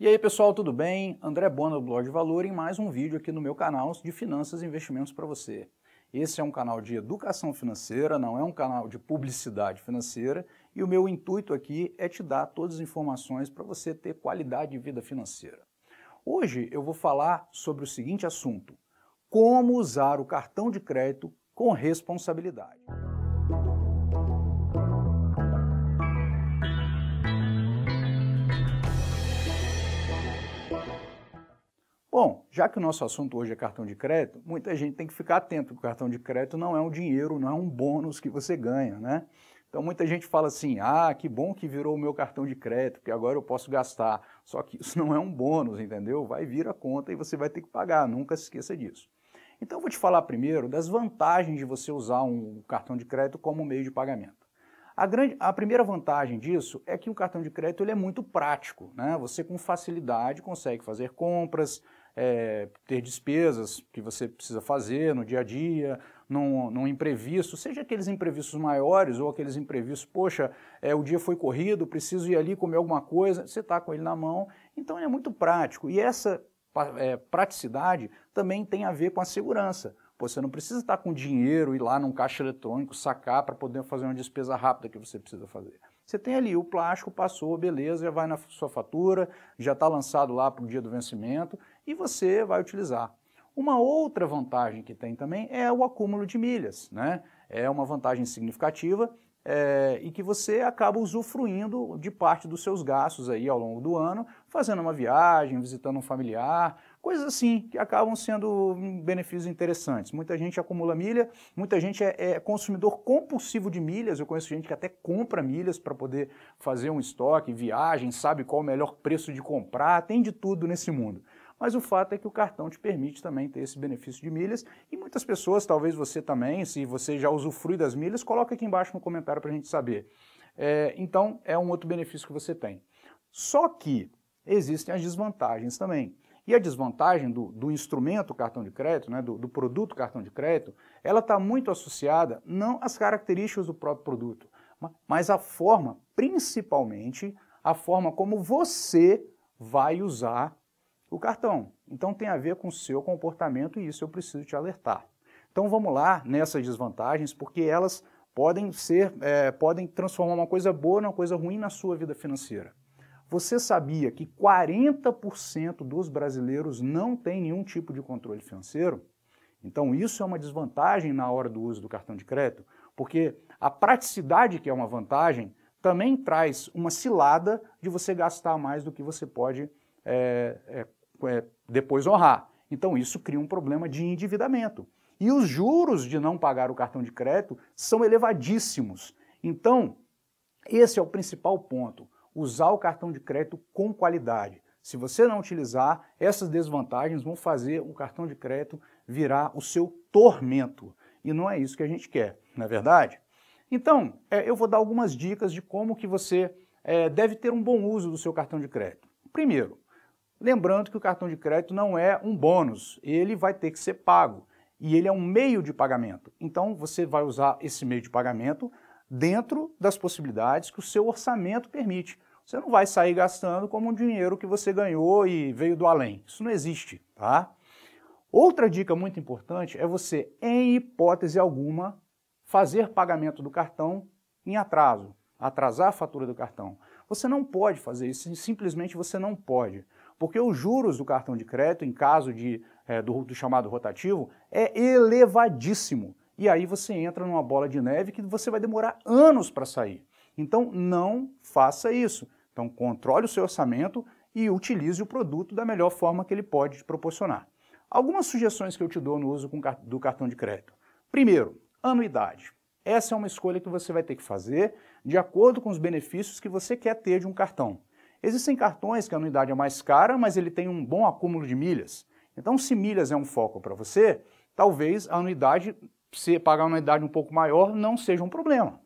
E aí pessoal, tudo bem? André Bona do Blog de Valor em mais um vídeo aqui no meu canal de finanças e investimentos para você. Esse é um canal de educação financeira, não é um canal de publicidade financeira, e o meu intuito aqui é te dar todas as informações para você ter qualidade de vida financeira. Hoje eu vou falar sobre o seguinte assunto: como usar o cartão de crédito com responsabilidade. Já que o nosso assunto hoje é cartão de crédito, muita gente tem que ficar atento, que o cartão de crédito não é um dinheiro, não é um bônus que você ganha, né? Então muita gente fala assim: "Ah, que bom que virou o meu cartão de crédito, porque agora eu posso gastar". Só que isso não é um bônus, entendeu? Vai vir a conta e você vai ter que pagar, nunca se esqueça disso. Então eu vou te falar primeiro das vantagens de você usar um cartão de crédito como meio de pagamento. A, grande, a primeira vantagem disso é que o cartão de crédito ele é muito prático. Né? Você com facilidade consegue fazer compras, é, ter despesas que você precisa fazer no dia a dia, num, num, imprevisto, seja aqueles imprevistos maiores ou aqueles imprevistos, poxa, é, o dia foi corrido, preciso ir ali comer alguma coisa, você está com ele na mão, então ele é muito prático. E essa é, praticidade também tem a ver com a segurança. Pô, você não precisa estar com dinheiro, ir lá num caixa eletrônico, sacar para poder fazer uma despesa rápida que você precisa fazer. Você tem ali o plástico, passou, beleza, já vai na sua fatura, já está lançado lá para o dia do vencimento e você vai utilizar. Uma outra vantagem que tem também é o acúmulo de milhas, né? É uma vantagem significativa é, e que você acaba usufruindo de parte dos seus gastos aí ao longo do ano, fazendo uma viagem, visitando um familiar, Coisas assim que acabam sendo benefícios interessantes. Muita gente acumula milha, muita gente é, é consumidor compulsivo de milhas. Eu conheço gente que até compra milhas para poder fazer um estoque, viagem, sabe qual o melhor preço de comprar, tem de tudo nesse mundo mas o fato é que o cartão te permite também ter esse benefício de milhas e muitas pessoas, talvez você também, se você já usufrui das milhas, coloca aqui embaixo no comentário para a gente saber. É, então, é um outro benefício que você tem. Só que existem as desvantagens também. E a desvantagem do, do instrumento cartão de crédito, né, do, do produto cartão de crédito, ela está muito associada não às características do próprio produto, mas à forma, principalmente, a forma como você vai usar o cartão. Então tem a ver com o seu comportamento e isso eu preciso te alertar. Então vamos lá nessas desvantagens, porque elas podem ser, é, podem transformar uma coisa boa numa coisa ruim na sua vida financeira. Você sabia que 40% dos brasileiros não tem nenhum tipo de controle financeiro? Então, isso é uma desvantagem na hora do uso do cartão de crédito, porque a praticidade, que é uma vantagem, também traz uma cilada de você gastar mais do que você pode é, é, depois honrar. Então, isso cria um problema de endividamento. E os juros de não pagar o cartão de crédito são elevadíssimos. Então, esse é o principal ponto usar o cartão de crédito com qualidade. Se você não utilizar, essas desvantagens vão fazer o cartão de crédito virar o seu tormento. E não é isso que a gente quer, não é verdade? Então, é, eu vou dar algumas dicas de como que você é, deve ter um bom uso do seu cartão de crédito. Primeiro, lembrando que o cartão de crédito não é um bônus, ele vai ter que ser pago e ele é um meio de pagamento. Então, você vai usar esse meio de pagamento dentro das possibilidades que o seu orçamento permite. Você não vai sair gastando como um dinheiro que você ganhou e veio do além. Isso não existe, tá? Outra dica muito importante é você, em hipótese alguma, fazer pagamento do cartão em atraso, atrasar a fatura do cartão. Você não pode fazer isso, simplesmente você não pode, porque os juros do cartão de crédito, em caso de, é, do, do chamado rotativo, é elevadíssimo. E aí você entra numa bola de neve que você vai demorar anos para sair. Então não faça isso. Então, controle o seu orçamento e utilize o produto da melhor forma que ele pode te proporcionar. Algumas sugestões que eu te dou no uso do cartão de crédito. Primeiro, anuidade. Essa é uma escolha que você vai ter que fazer de acordo com os benefícios que você quer ter de um cartão. Existem cartões que a anuidade é mais cara, mas ele tem um bom acúmulo de milhas. Então, se milhas é um foco para você, talvez a anuidade, se pagar uma anuidade um pouco maior, não seja um problema.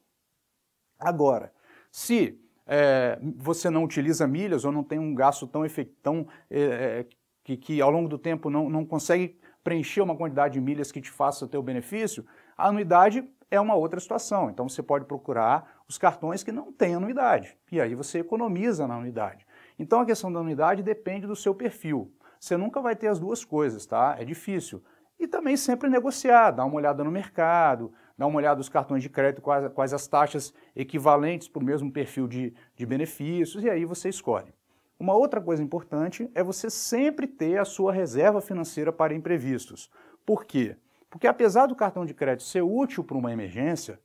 Agora, se é, você não utiliza milhas ou não tem um gasto tão efetivo, é, é, que, que, ao longo do tempo não, não consegue preencher uma quantidade de milhas que te faça ter o benefício, a anuidade é uma outra situação. Então você pode procurar os cartões que não têm anuidade, e aí você economiza na anuidade. Então a questão da anuidade depende do seu perfil. Você nunca vai ter as duas coisas, tá? É difícil. E também sempre negociar, dar uma olhada no mercado, dá uma olhada nos cartões de crédito, quais, quais as taxas equivalentes para o mesmo perfil de, de benefícios, e aí você escolhe. Uma outra coisa importante é você sempre ter a sua reserva financeira para imprevistos. Por quê? Porque apesar do cartão de crédito ser útil para uma emergência,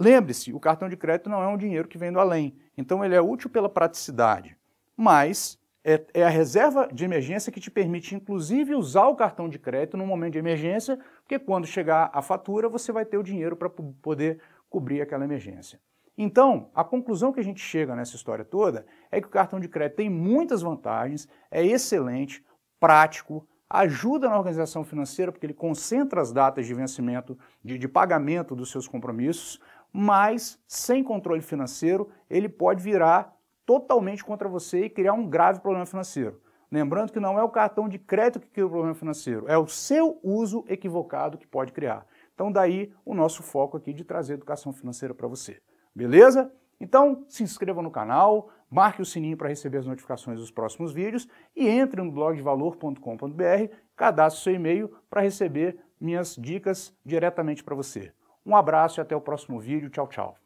lembre-se, o cartão de crédito não é um dinheiro que vem do além. Então ele é útil pela praticidade, mas é, é a reserva de emergência que te permite, inclusive, usar o cartão de crédito no momento de emergência porque quando chegar a fatura, você vai ter o dinheiro para poder cobrir aquela emergência. Então, a conclusão que a gente chega nessa história toda é que o cartão de crédito tem muitas vantagens, é excelente, prático, ajuda na organização financeira, porque ele concentra as datas de vencimento, de, de pagamento dos seus compromissos, mas sem controle financeiro, ele pode virar totalmente contra você e criar um grave problema financeiro. Lembrando que não é o cartão de crédito que cria o problema financeiro, é o seu uso equivocado que pode criar. Então, daí o nosso foco aqui de trazer educação financeira para você. Beleza? Então, se inscreva no canal, marque o sininho para receber as notificações dos próximos vídeos e entre no blogdevalor.com.br, cadastre seu e-mail para receber minhas dicas diretamente para você. Um abraço e até o próximo vídeo. Tchau, tchau.